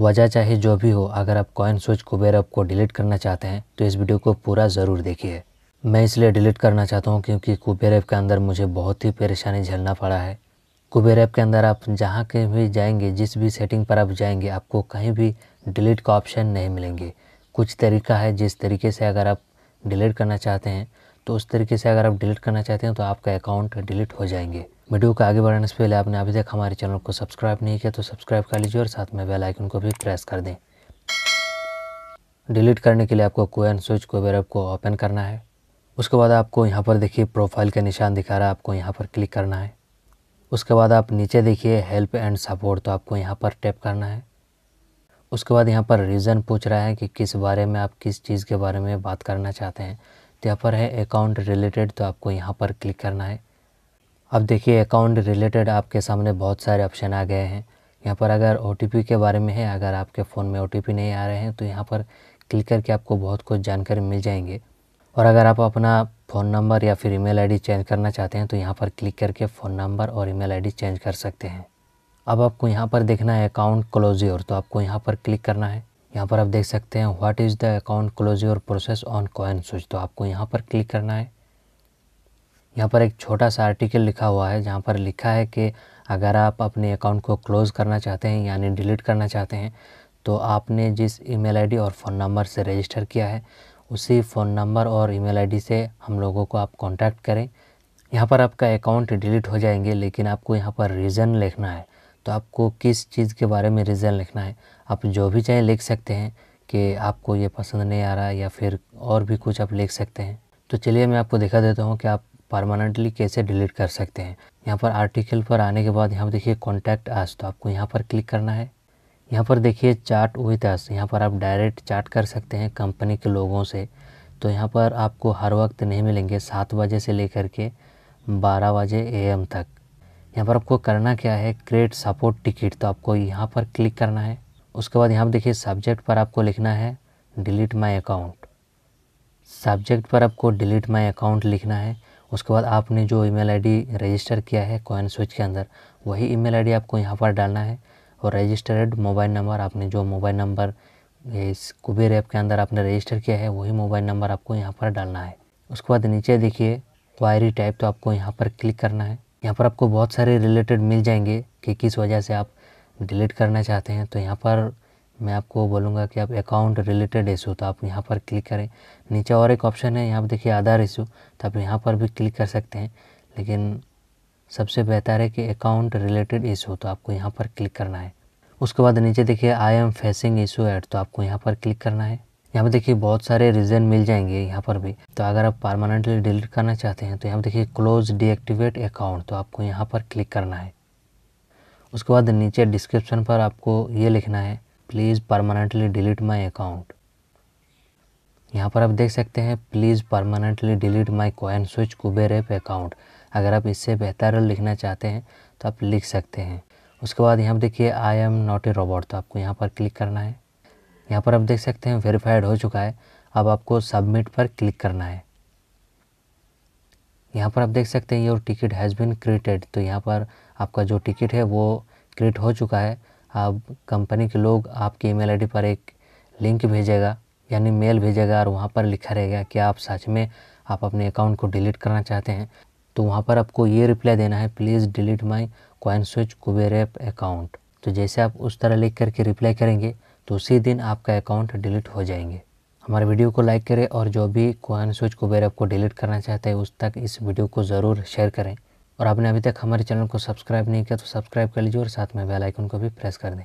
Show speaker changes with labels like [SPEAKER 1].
[SPEAKER 1] वजह चाहे जो भी हो अगर आप कॉइन स्विच कुबेर ऐप को डिलीट करना चाहते हैं तो इस वीडियो को पूरा ज़रूर देखिए मैं इसलिए डिलीट करना चाहता हूँ क्योंकि कुबेर ऐप के अंदर मुझे बहुत ही परेशानी झेलना पड़ा है कुबेर ऐप के अंदर आप जहाँ कहीं भी जाएंगे जिस भी सेटिंग पर आप जाएंगे आपको कहीं भी डिलीट का ऑप्शन नहीं मिलेंगे कुछ तरीका है जिस तरीके से अगर आप डिलीट करना चाहते हैं तो उस तरीके से अगर आप डिलीट करना चाहते हैं तो आपका अकाउंट डिलीट हो जाएंगे वीडियो को आगे बढ़ाने से पहले आपने अभी तक हमारे चैनल को सब्सक्राइब नहीं किया तो सब्सक्राइब कर लीजिए और साथ में बेल आइकन को भी प्रेस कर दें डिलीट करने के लिए आपको कोयन स्विच कोबर ऐप को ओपन करना है उसके बाद आपको यहाँ पर देखिए प्रोफाइल का निशान दिखा रहा है आपको यहाँ पर क्लिक करना है उसके बाद आप नीचे देखिए हेल्प एंड सपोर्ट तो आपको यहाँ पर टैप करना है उसके बाद यहाँ पर रीज़न पूछ रहा है कि किस बारे में आप किस चीज़ के बारे में बात करना चाहते हैं यहाँ पर है अकाउंट रिलेटेड तो आपको यहाँ पर क्लिक करना है अब देखिए अकाउंट रिलेटेड आपके सामने बहुत सारे ऑप्शन आ गए हैं यहाँ पर अगर ओ के बारे में है अगर आपके फ़ोन में ओ नहीं आ रहे हैं तो यहाँ पर क्लिक करके आपको बहुत कुछ जानकारी मिल जाएंगे और अगर आप अपना फ़ोन नंबर या फिर ईमेल आईडी चेंज करना चाहते हैं तो यहाँ पर क्लिक करके फ़ोन नंबर और ईमेल आईडी चेंज कर सकते हैं अब आपको यहाँ पर देखना है अकाउंट क्लोज योर तो आपको यहाँ पर क्लिक करना है यहाँ पर आप देख सकते हैं what is the account close your process on coin switch तो आपको यहाँ पर क्लिक करना है यहाँ पर एक छोटा सा आर्टिकल लिखा हुआ है जहाँ पर लिखा है कि अगर आप अपने अकाउंट को क्लोज़ करना चाहते हैं यानी डिलीट करना चाहते हैं तो आपने जिस ईमेल आईडी और फ़ोन नंबर से रजिस्टर किया है उसी फ़ोन नंबर और ईमेल आईडी से हम लोगों को आप कांटेक्ट करें यहाँ पर आपका अकाउंट डिलीट हो जाएंगे लेकिन आपको यहाँ पर रीज़न लिखना है तो आपको किस चीज़ के बारे में रीज़न लिखना है आप जो भी चाहे लिख सकते हैं कि आपको ये पसंद नहीं आ रहा या फिर और भी कुछ आप लिख सकते हैं तो चलिए मैं आपको दिखा देता हूँ कि आप परमानेंटली कैसे डिलीट कर सकते हैं यहाँ पर आर्टिकल पर आने के बाद यहाँ पर देखिए कॉन्टैक्ट आज तो आपको यहाँ पर क्लिक करना है यहाँ पर देखिए चार्ट विथ आज यहाँ पर आप डायरेक्ट चार्ट कर सकते हैं कंपनी के लोगों से तो यहाँ पर आपको हर वक्त नहीं मिलेंगे सात बजे से लेकर के बारह बजे एम तक यहाँ पर आपको करना क्या है क्रिएट सपोर्ट टिकट तो आपको यहाँ पर क्लिक करना है उसके बाद यहाँ पर देखिए सब्जेक्ट पर आपको लिखना है डिलीट माई अकाउंट सब्जेक्ट पर आपको डिलीट माई अकाउंट लिखना है उसके बाद आपने जो ईमेल आईडी रजिस्टर किया है कॉइन स्विच के अंदर वही ईमेल आईडी आपको यहाँ पर डालना है और रजिस्टर्ड मोबाइल नंबर आपने जो मोबाइल नंबर इस कुबेर ऐप के अंदर आपने रजिस्टर किया है वही मोबाइल नंबर आपको यहाँ पर डालना है उसके बाद नीचे देखिए क्वायरी टाइप तो आपको यहाँ पर क्लिक करना है यहाँ पर आपको बहुत सारे रिलेटेड मिल जाएंगे कि किस वजह से आप डिलीट करना चाहते हैं तो यहाँ पर मैं आपको बोलूँगा कि आप अकाउंट रिलेटेड इशू तो आप यहाँ पर क्लिक करें नीचे और एक ऑप्शन है यहाँ पर देखिए आधार इशू तो आप यहाँ पर भी क्लिक कर सकते हैं लेकिन सबसे बेहतर है कि अकाउंट रिलेटेड इशू तो आपको यहाँ पर क्लिक करना है उसके बाद नीचे देखिए I am facing issue add तो आपको यहाँ पर क्लिक करना है यहाँ पर देखिए बहुत सारे रीजन मिल जाएंगे यहाँ पर भी तो अगर आप परमानेंटली डिलीट करना चाहते हैं तो यहाँ पर देखिए क्लोज डीएक्टिवेट अकाउंट तो आपको यहाँ पर क्लिक करना है उसके बाद नीचे डिस्क्रिप्शन पर आपको ये लिखना है please permanently delete my account यहाँ पर आप देख सकते हैं please permanently delete my coin switch Kuber app account अगर आप इससे बेहतर लिखना चाहते हैं तो आप लिख सकते हैं उसके बाद यहाँ पर देखिए I am not a robot तो आपको यहाँ पर क्लिक करना है यहाँ पर आप देख सकते हैं वेरीफाइड हो चुका है अब आपको सबमिट पर क्लिक करना है यहाँ पर आप देख सकते हैं your ticket has been created तो यहाँ पर आपका जो टिकट है वो क्रिएट हो चुका है अब कंपनी के लोग आपकी ईमेल आईडी पर एक लिंक भेजेगा यानी मेल भेजेगा और वहाँ पर लिखा रहेगा कि आप सच में आप अपने अकाउंट को डिलीट करना चाहते हैं तो वहाँ पर आपको ये रिप्लाई देना है please delete my coin switch Kuber app account तो जैसे आप उस तरह लिख करके रिप्लाई करेंगे तो उसी दिन आपका अकाउंट डिलीट हो जाएंगे हमारे वीडियो को लाइक करें और जो भी कोहन स्विच कुबेर ऐप को डिलीट करना चाहते हैं उस तक इस वीडियो को ज़रूर शेयर करें और आपने अभी तक हमारे चैनल को सब्सक्राइब नहीं किया तो सब्सक्राइब कर लीजिए और साथ में बेल आइकन को भी प्रेस कर दें